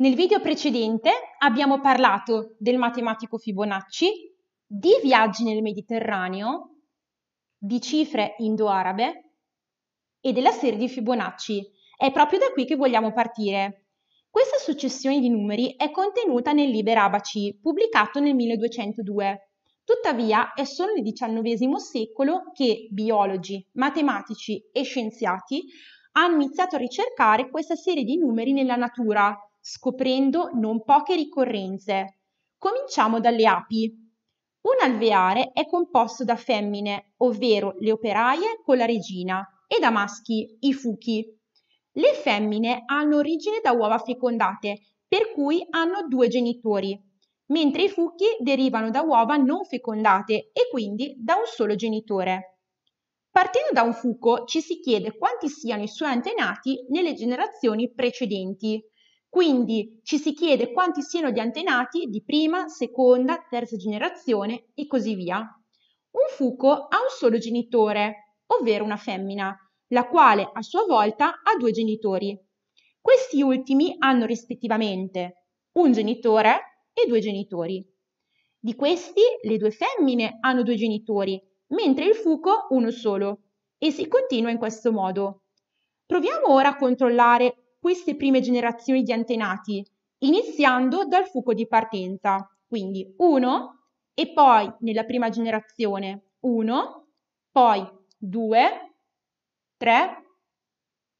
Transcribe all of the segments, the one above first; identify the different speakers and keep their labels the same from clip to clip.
Speaker 1: Nel video precedente abbiamo parlato del matematico Fibonacci, di viaggi nel Mediterraneo, di cifre indo-arabe e della serie di Fibonacci. È proprio da qui che vogliamo partire. Questa successione di numeri è contenuta nel Liber Abaci, pubblicato nel 1202. Tuttavia è solo nel XIX secolo che biologi, matematici e scienziati hanno iniziato a ricercare questa serie di numeri nella natura scoprendo non poche ricorrenze. Cominciamo dalle api. Un alveare è composto da femmine, ovvero le operaie con la regina, e da maschi, i fuchi. Le femmine hanno origine da uova fecondate, per cui hanno due genitori, mentre i fuchi derivano da uova non fecondate e quindi da un solo genitore. Partendo da un fuco ci si chiede quanti siano i suoi antenati nelle generazioni precedenti. Quindi ci si chiede quanti siano gli antenati di prima, seconda, terza generazione e così via. Un fuco ha un solo genitore, ovvero una femmina, la quale a sua volta ha due genitori. Questi ultimi hanno rispettivamente un genitore e due genitori. Di questi le due femmine hanno due genitori, mentre il fuco uno solo. E si continua in questo modo. Proviamo ora a controllare queste prime generazioni di antenati, iniziando dal fuoco di partenza, quindi 1 e poi nella prima generazione 1, poi 2, 3,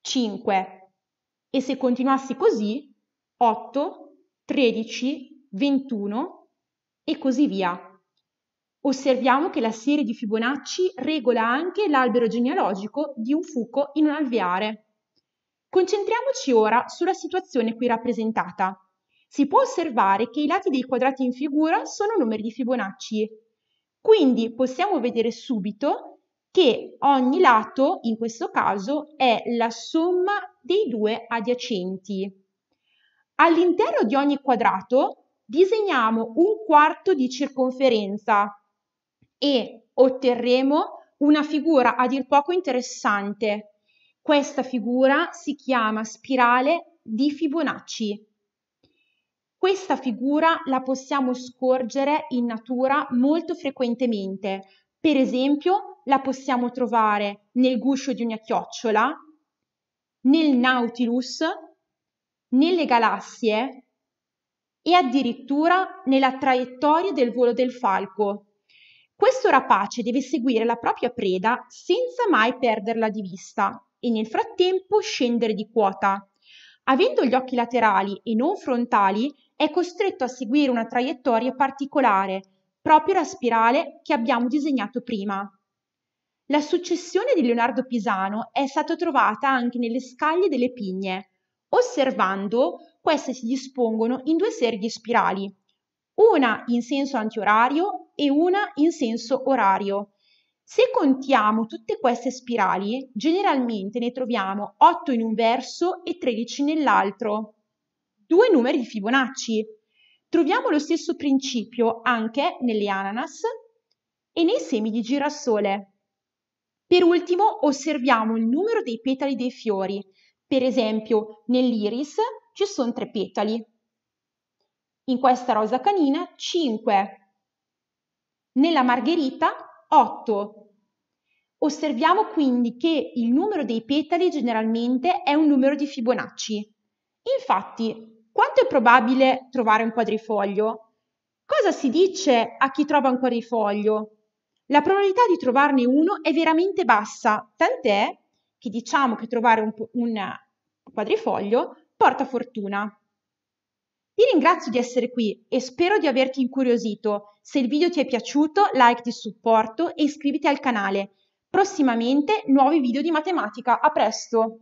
Speaker 1: 5 e se continuassi così 8, 13, 21 e così via. Osserviamo che la serie di Fibonacci regola anche l'albero genealogico di un fuco in un alveare. Concentriamoci ora sulla situazione qui rappresentata. Si può osservare che i lati dei quadrati in figura sono numeri di Fibonacci. Quindi possiamo vedere subito che ogni lato, in questo caso, è la somma dei due adiacenti. All'interno di ogni quadrato disegniamo un quarto di circonferenza e otterremo una figura a dir poco interessante, questa figura si chiama spirale di Fibonacci. Questa figura la possiamo scorgere in natura molto frequentemente. Per esempio, la possiamo trovare nel guscio di una chiocciola, nel Nautilus, nelle galassie e addirittura nella traiettoria del volo del falco. Questo rapace deve seguire la propria preda senza mai perderla di vista, e nel frattempo scendere di quota. Avendo gli occhi laterali e non frontali, è costretto a seguire una traiettoria particolare, proprio la spirale che abbiamo disegnato prima. La successione di Leonardo Pisano è stata trovata anche nelle scaglie delle pigne. Osservando, queste si dispongono in due serie di spirali, una in senso antiorario e una in senso orario, se contiamo tutte queste spirali, generalmente ne troviamo 8 in un verso e 13 nell'altro. Due numeri di Fibonacci. Troviamo lo stesso principio anche nelle ananas e nei semi di girasole. Per ultimo osserviamo il numero dei petali dei fiori. Per esempio nell'iris ci sono tre petali. In questa rosa canina 5. Nella margherita 8. Osserviamo quindi che il numero dei petali generalmente è un numero di Fibonacci. Infatti, quanto è probabile trovare un quadrifoglio? Cosa si dice a chi trova un quadrifoglio? La probabilità di trovarne uno è veramente bassa, tant'è che diciamo che trovare un, un quadrifoglio porta fortuna. Ti ringrazio di essere qui e spero di averti incuriosito. Se il video ti è piaciuto, like di supporto e iscriviti al canale. Prossimamente nuovi video di matematica. A presto!